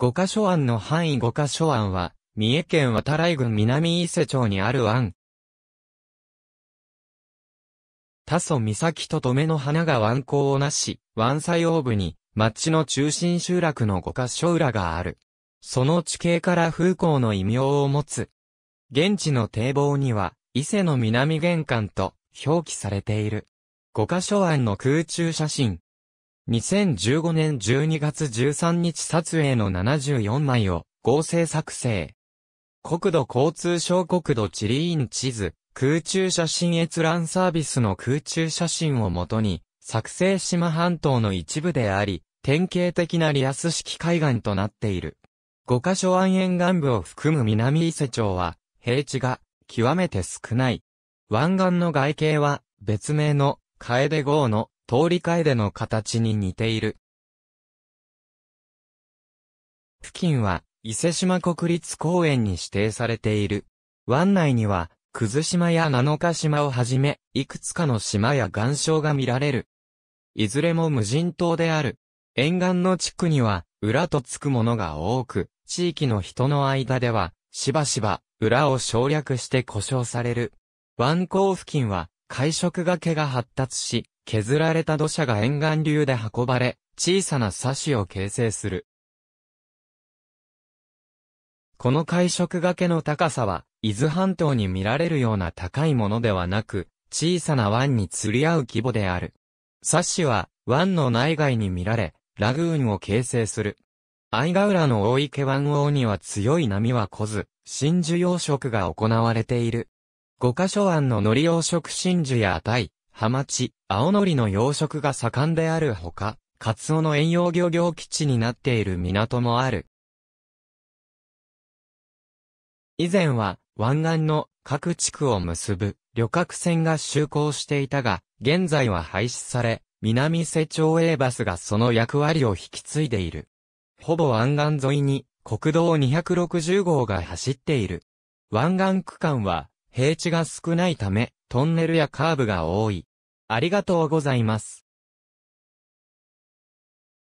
五箇所案の範囲五箇所案は、三重県渡来郡南伊勢町にある案。多蘇岬と留の花が湾口をなし、湾西央部に、町の中心集落の五箇所裏がある。その地形から風光の異名を持つ。現地の堤防には、伊勢の南玄関と表記されている。五箇所案の空中写真。2015年12月13日撮影の74枚を合成作成。国土交通省国土地理院地図、空中写真閲覧サービスの空中写真をもとに、作成島半島の一部であり、典型的なリアス式海岸となっている。5カ所湾沿岸部を含む南伊勢町は、平地が極めて少ない。湾岸の外形は、別名の、カエデ号の通り楓の形に似ている。付近は、伊勢島国立公園に指定されている。湾内には、葛島や七日島をはじめ、いくつかの島や岩礁が見られる。いずれも無人島である。沿岸の地区には、裏とつくものが多く、地域の人の間では、しばしば、裏を省略して呼称される。湾口付近は、海食がけが発達し、削られた土砂が沿岸流で運ばれ、小さな砂シを形成する。この海食崖の高さは、伊豆半島に見られるような高いものではなく、小さな湾に釣り合う規模である。サッシは、湾の内外に見られ、ラグーンを形成する。相ヶ浦の大池湾王には強い波は来ず、真珠養殖が行われている。五箇所湾の海苔養殖真珠やタイ、ハマチ、青のりの養殖が盛んであるほか、カツオの遠洋漁業基地になっている港もある。以前は湾岸の各地区を結ぶ旅客船が就航していたが、現在は廃止され、南瀬町 A バスがその役割を引き継いでいる。ほぼ湾岸沿いに国道260号が走っている。湾岸区間は平地が少ないため、トンネルやカーブが多い。ありがとうございます。